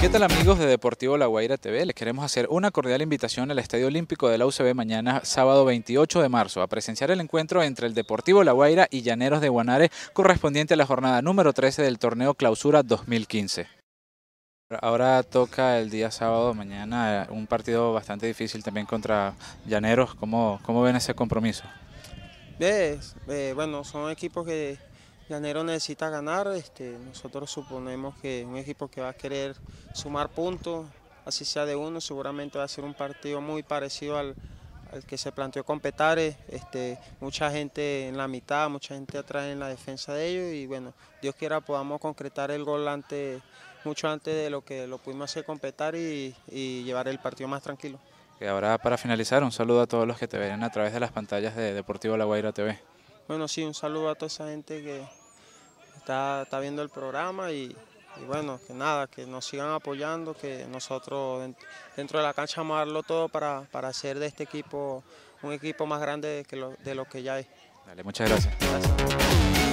¿Qué tal amigos de Deportivo La Guaira TV? Les queremos hacer una cordial invitación al Estadio Olímpico de la UCB mañana sábado 28 de marzo a presenciar el encuentro entre el Deportivo La Guaira y Llaneros de Guanare correspondiente a la jornada número 13 del torneo Clausura 2015. Ahora toca el día sábado, mañana, eh, un partido bastante difícil también contra Llaneros. ¿Cómo, cómo ven ese compromiso? Ves, eh, bueno, son equipos que Llanero necesita ganar, este, nosotros suponemos que un equipo que va a querer sumar puntos, así sea de uno, seguramente va a ser un partido muy parecido al, que se planteó con Petare, este, mucha gente en la mitad, mucha gente atrás en la defensa de ellos y bueno, Dios quiera podamos concretar el gol antes, mucho antes de lo que lo pudimos hacer con y, llevar el partido más tranquilo. Y ahora para finalizar, un saludo a todos los que te ven a través de las pantallas de Deportivo La Guaira TV. Bueno, sí, un saludo a toda esa gente que, está, viendo el programa y, bueno, que nada, que nos sigan apoyando, que nosotros dentro de la cancha amarlo todo para, hacer de este equipo un equipo más grande que lo, de lo que ya es. Dale, muchas gracias.